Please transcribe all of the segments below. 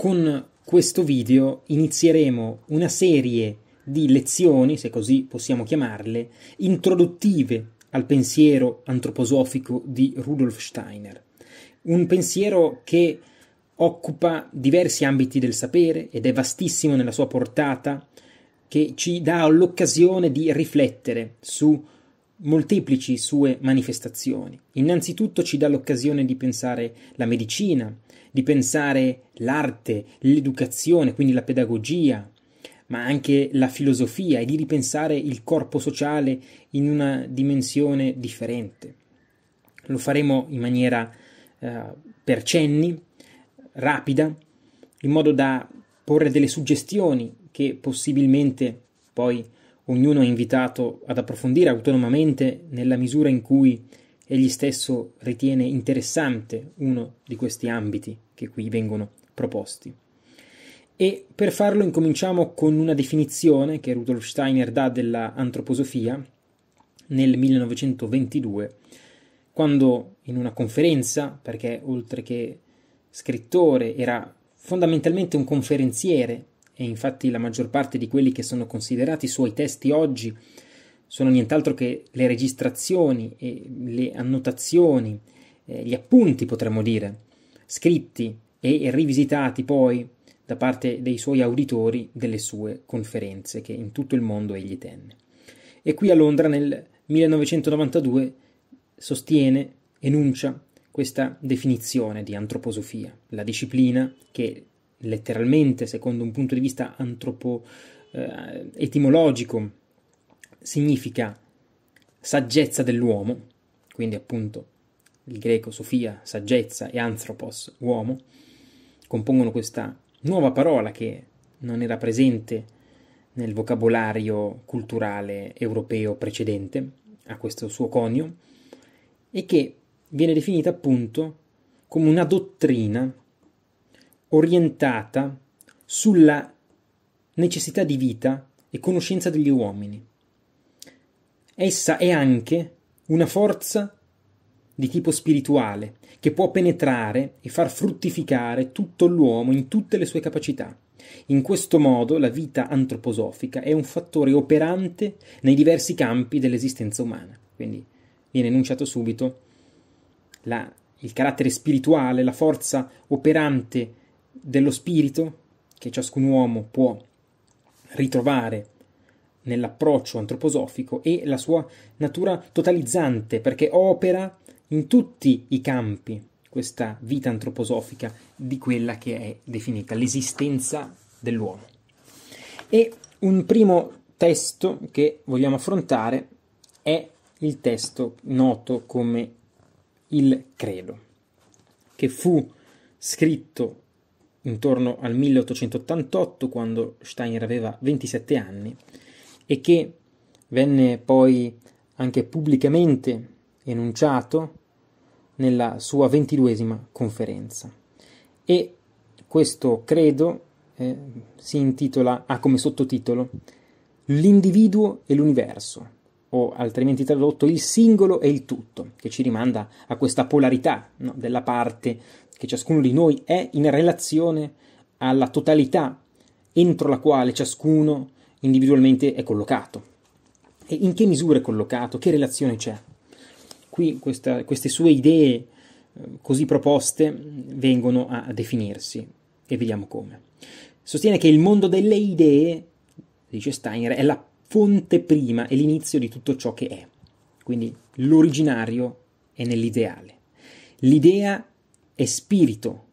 Con questo video inizieremo una serie di lezioni, se così possiamo chiamarle, introduttive al pensiero antroposofico di Rudolf Steiner. Un pensiero che occupa diversi ambiti del sapere ed è vastissimo nella sua portata, che ci dà l'occasione di riflettere su molteplici sue manifestazioni. Innanzitutto ci dà l'occasione di pensare la medicina, di pensare l'arte, l'educazione, quindi la pedagogia, ma anche la filosofia e di ripensare il corpo sociale in una dimensione differente. Lo faremo in maniera eh, per cenni, rapida, in modo da porre delle suggestioni che possibilmente poi Ognuno è invitato ad approfondire autonomamente nella misura in cui egli stesso ritiene interessante uno di questi ambiti che qui vengono proposti. E per farlo incominciamo con una definizione che Rudolf Steiner dà dell'antroposofia nel 1922, quando in una conferenza, perché oltre che scrittore era fondamentalmente un conferenziere e infatti la maggior parte di quelli che sono considerati suoi testi oggi sono nient'altro che le registrazioni e le annotazioni, eh, gli appunti potremmo dire, scritti e rivisitati poi da parte dei suoi auditori delle sue conferenze che in tutto il mondo egli tenne. E qui a Londra nel 1992 sostiene, enuncia questa definizione di antroposofia, la disciplina che letteralmente, secondo un punto di vista antropo-etimologico, eh, significa saggezza dell'uomo, quindi appunto il greco sofia, saggezza, e anthropos, uomo, compongono questa nuova parola che non era presente nel vocabolario culturale europeo precedente a questo suo conio e che viene definita appunto come una dottrina orientata sulla necessità di vita e conoscenza degli uomini. Essa è anche una forza di tipo spirituale che può penetrare e far fruttificare tutto l'uomo in tutte le sue capacità. In questo modo la vita antroposofica è un fattore operante nei diversi campi dell'esistenza umana. Quindi viene enunciato subito la, il carattere spirituale, la forza operante dello spirito che ciascun uomo può ritrovare nell'approccio antroposofico e la sua natura totalizzante, perché opera in tutti i campi questa vita antroposofica di quella che è definita l'esistenza dell'uomo. E un primo testo che vogliamo affrontare è il testo noto come il Credo, che fu scritto intorno al 1888 quando Steiner aveva 27 anni e che venne poi anche pubblicamente enunciato nella sua ventiduesima conferenza. E questo credo eh, si intitola, ha come sottotitolo L'individuo e l'universo, o altrimenti tradotto il singolo e il tutto, che ci rimanda a questa polarità no, della parte che ciascuno di noi è in relazione alla totalità entro la quale ciascuno individualmente è collocato. E in che misura è collocato? Che relazione c'è? Qui questa, queste sue idee eh, così proposte vengono a definirsi e vediamo come. Sostiene che il mondo delle idee, dice Steiner, è la fonte prima e l'inizio di tutto ciò che è. Quindi l'originario è nell'ideale. L'idea è spirito,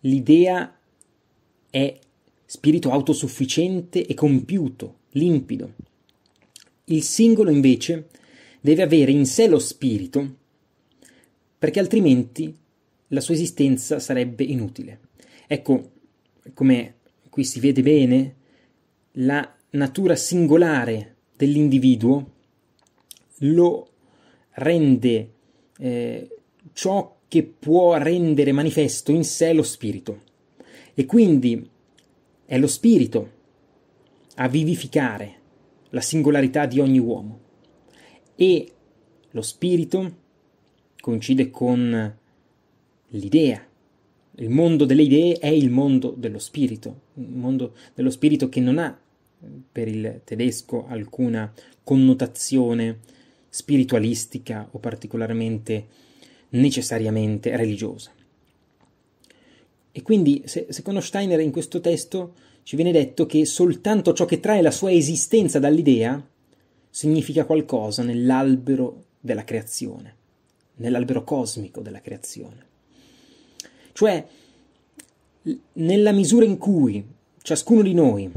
l'idea è spirito autosufficiente e compiuto, limpido. Il singolo invece deve avere in sé lo spirito, perché altrimenti la sua esistenza sarebbe inutile. Ecco, come qui si vede bene, la natura singolare dell'individuo lo rende eh, ciò che può rendere manifesto in sé lo spirito. E quindi è lo spirito a vivificare la singolarità di ogni uomo. E lo spirito coincide con l'idea. Il mondo delle idee è il mondo dello spirito, il mondo dello spirito che non ha per il tedesco alcuna connotazione spiritualistica o particolarmente necessariamente religiosa. E quindi, se, secondo Steiner, in questo testo ci viene detto che soltanto ciò che trae la sua esistenza dall'idea significa qualcosa nell'albero della creazione, nell'albero cosmico della creazione. Cioè, nella misura in cui ciascuno di noi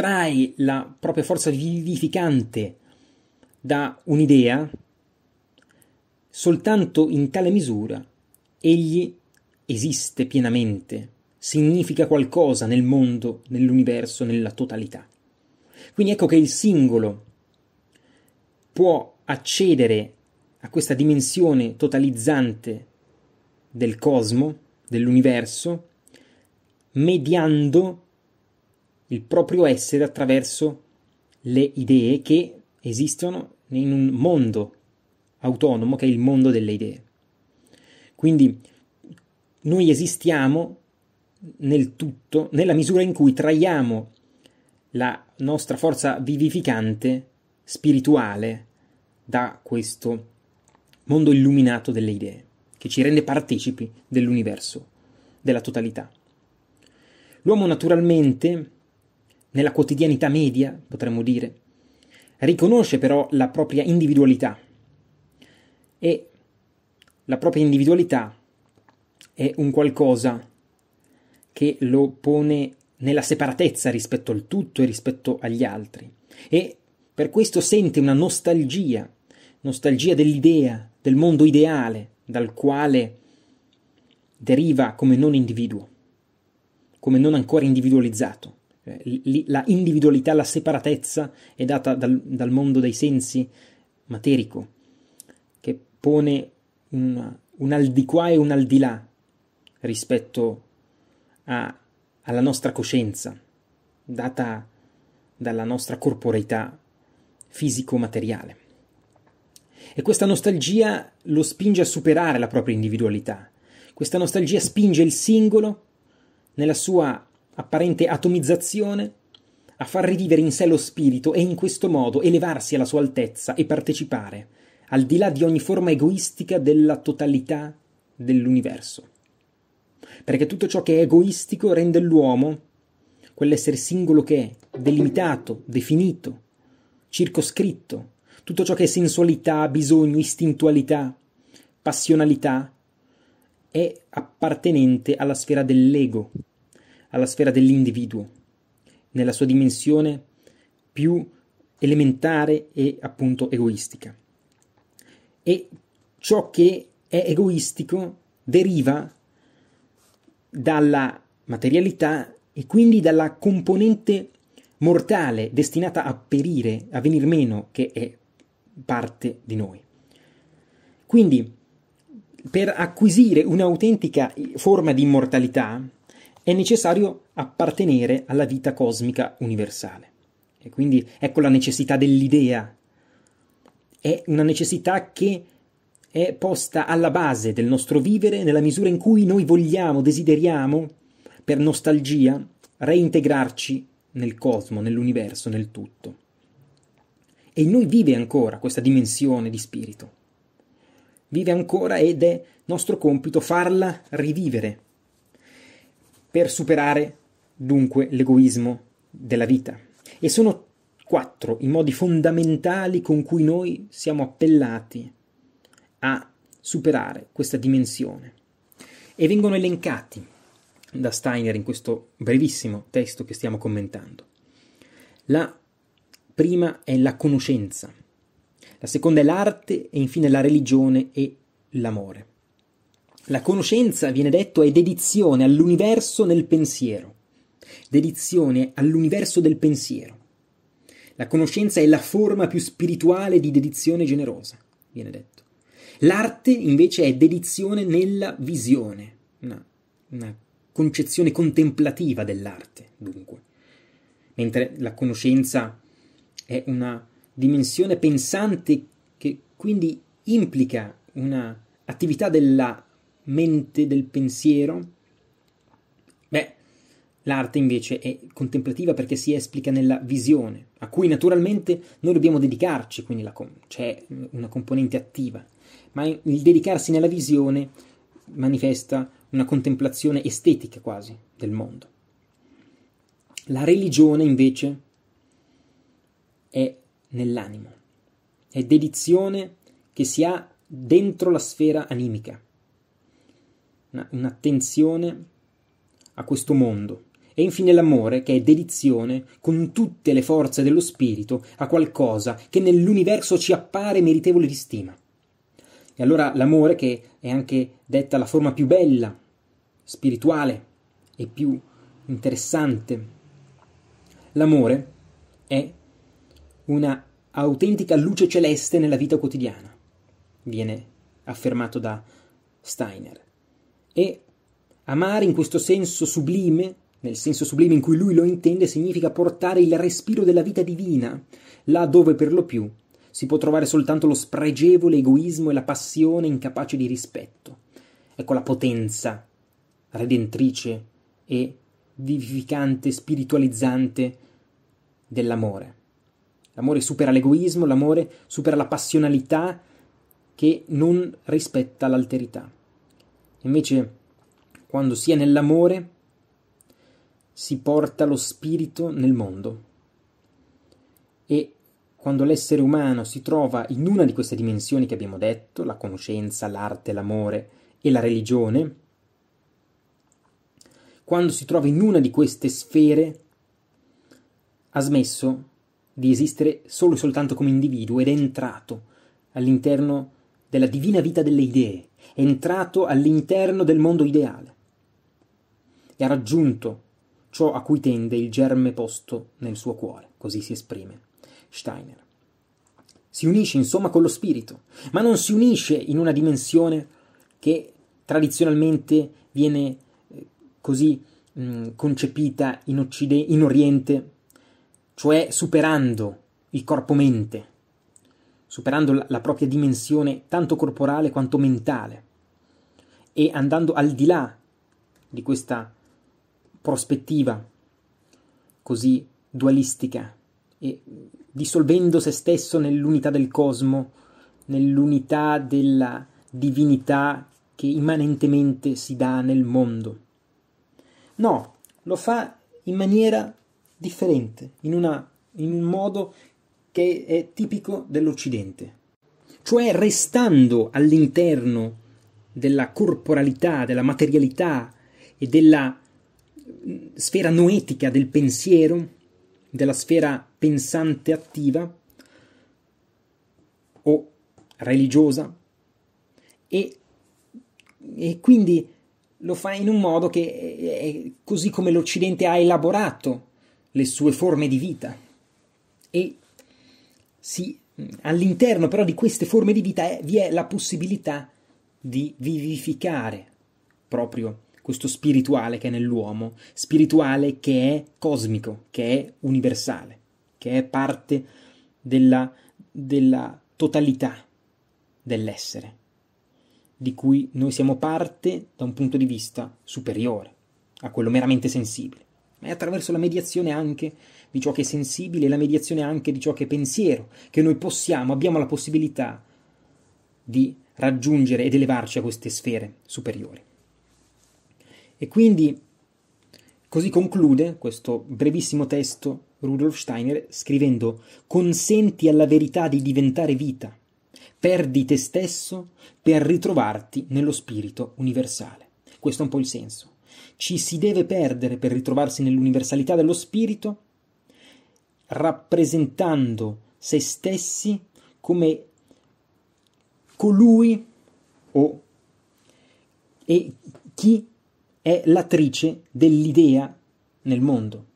trae la propria forza vivificante da un'idea, soltanto in tale misura egli esiste pienamente, significa qualcosa nel mondo, nell'universo, nella totalità. Quindi ecco che il singolo può accedere a questa dimensione totalizzante del cosmo, dell'universo, mediando il proprio essere attraverso le idee che esistono in un mondo autonomo che è il mondo delle idee. Quindi noi esistiamo nel tutto nella misura in cui traiamo la nostra forza vivificante spirituale da questo mondo illuminato delle idee, che ci rende partecipi dell'universo, della totalità. L'uomo naturalmente nella quotidianità media, potremmo dire. Riconosce però la propria individualità e la propria individualità è un qualcosa che lo pone nella separatezza rispetto al tutto e rispetto agli altri e per questo sente una nostalgia, nostalgia dell'idea, del mondo ideale dal quale deriva come non individuo, come non ancora individualizzato. Cioè, la individualità, la separatezza è data dal, dal mondo dei sensi materico, che pone un, un, al di qua e un al di là rispetto a, alla nostra coscienza, data dalla nostra corporeità fisico-materiale. E questa nostalgia lo spinge a superare la propria individualità. Questa nostalgia spinge il singolo nella sua apparente atomizzazione, a far rivivere in sé lo spirito e in questo modo elevarsi alla sua altezza e partecipare, al di là di ogni forma egoistica, della totalità dell'universo. Perché tutto ciò che è egoistico rende l'uomo, quell'essere singolo che è, delimitato, definito, circoscritto, tutto ciò che è sensualità, bisogno, istintualità, passionalità, è appartenente alla sfera dell'ego, alla sfera dell'individuo, nella sua dimensione più elementare e appunto egoistica. E ciò che è egoistico deriva dalla materialità e quindi dalla componente mortale destinata a perire, a venir meno, che è parte di noi. Quindi, per acquisire un'autentica forma di immortalità, è necessario appartenere alla vita cosmica universale. E quindi ecco la necessità dell'idea. È una necessità che è posta alla base del nostro vivere nella misura in cui noi vogliamo, desideriamo, per nostalgia, reintegrarci nel cosmo, nell'universo, nel tutto. E in noi vive ancora questa dimensione di spirito. Vive ancora ed è nostro compito farla rivivere per superare dunque l'egoismo della vita. E sono quattro i modi fondamentali con cui noi siamo appellati a superare questa dimensione. E vengono elencati da Steiner in questo brevissimo testo che stiamo commentando. La prima è la conoscenza, la seconda è l'arte e infine la religione e l'amore. La conoscenza, viene detto, è dedizione all'universo nel pensiero. Dedizione all'universo del pensiero. La conoscenza è la forma più spirituale di dedizione generosa, viene detto. L'arte invece è dedizione nella visione, una, una concezione contemplativa dell'arte, dunque. Mentre la conoscenza è una dimensione pensante che quindi implica un'attività della mente del pensiero? Beh, l'arte invece è contemplativa perché si esplica nella visione, a cui naturalmente noi dobbiamo dedicarci, quindi c'è una componente attiva, ma il dedicarsi nella visione manifesta una contemplazione estetica quasi del mondo. La religione invece è nell'animo, è dedizione che si ha dentro la sfera animica un'attenzione a questo mondo. E infine l'amore, che è dedizione con tutte le forze dello spirito a qualcosa che nell'universo ci appare meritevole di stima. E allora l'amore, che è anche detta la forma più bella, spirituale e più interessante, l'amore è una autentica luce celeste nella vita quotidiana, viene affermato da Steiner. E amare in questo senso sublime, nel senso sublime in cui lui lo intende, significa portare il respiro della vita divina, là dove per lo più si può trovare soltanto lo spregevole egoismo e la passione incapace di rispetto. Ecco la potenza redentrice e vivificante, spiritualizzante dell'amore. L'amore supera l'egoismo, l'amore supera la passionalità che non rispetta l'alterità. Invece, quando si è nell'amore, si porta lo spirito nel mondo. E quando l'essere umano si trova in una di queste dimensioni che abbiamo detto, la conoscenza, l'arte, l'amore e la religione, quando si trova in una di queste sfere, ha smesso di esistere solo e soltanto come individuo ed è entrato all'interno della divina vita delle idee, entrato all'interno del mondo ideale e ha raggiunto ciò a cui tende il germe posto nel suo cuore, così si esprime Steiner. Si unisce insomma con lo spirito, ma non si unisce in una dimensione che tradizionalmente viene eh, così mh, mm, concepita in, Occide- in Oriente, cioè superando il corpo-mente, superando la propria dimensione tanto corporale quanto mentale e andando al di là di questa prospettiva così dualistica e dissolvendo se stesso nell'unità del cosmo, nell'unità della divinità che immanentemente si dà nel mondo. No, lo fa in maniera differente, in, una, in un modo che è tipico dell'Occidente, cioè restando all'interno della corporalità, della materialità e della mm, sfera noetica del pensiero, della sfera pensante attiva o religiosa e, e quindi lo fa in un modo che è così come l'Occidente ha elaborato le sue forme di vita e si, all'interno però di queste forme di vita è, eh, vi è la possibilità di vivificare proprio questo spirituale che è nell'uomo, spirituale che è cosmico, che è universale, che è parte della, della totalità dell'essere, di cui noi siamo parte da un punto di vista superiore a quello meramente sensibile, ma è attraverso la mediazione anche di ciò che è sensibile la mediazione anche di ciò che è pensiero, che noi possiamo, abbiamo la possibilità di raggiungere ed elevarci a queste sfere superiori. E quindi Così conclude questo brevissimo testo Rudolf Steiner scrivendo Consenti alla verità di diventare vita, perdi te stesso per ritrovarti nello spirito universale. Questo è un po' il senso. Ci si deve perdere per ritrovarsi nell'universalità dello spirito rappresentando se stessi come colui o e chi è l'attrice dell'idea nel mondo,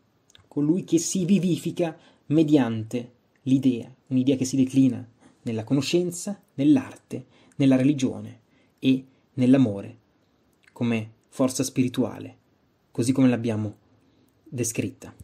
colui che si vivifica mediante l'idea, un'idea che si declina nella conoscenza, nell'arte, nella religione e nell'amore, come forza spirituale, così come l'abbiamo descritta.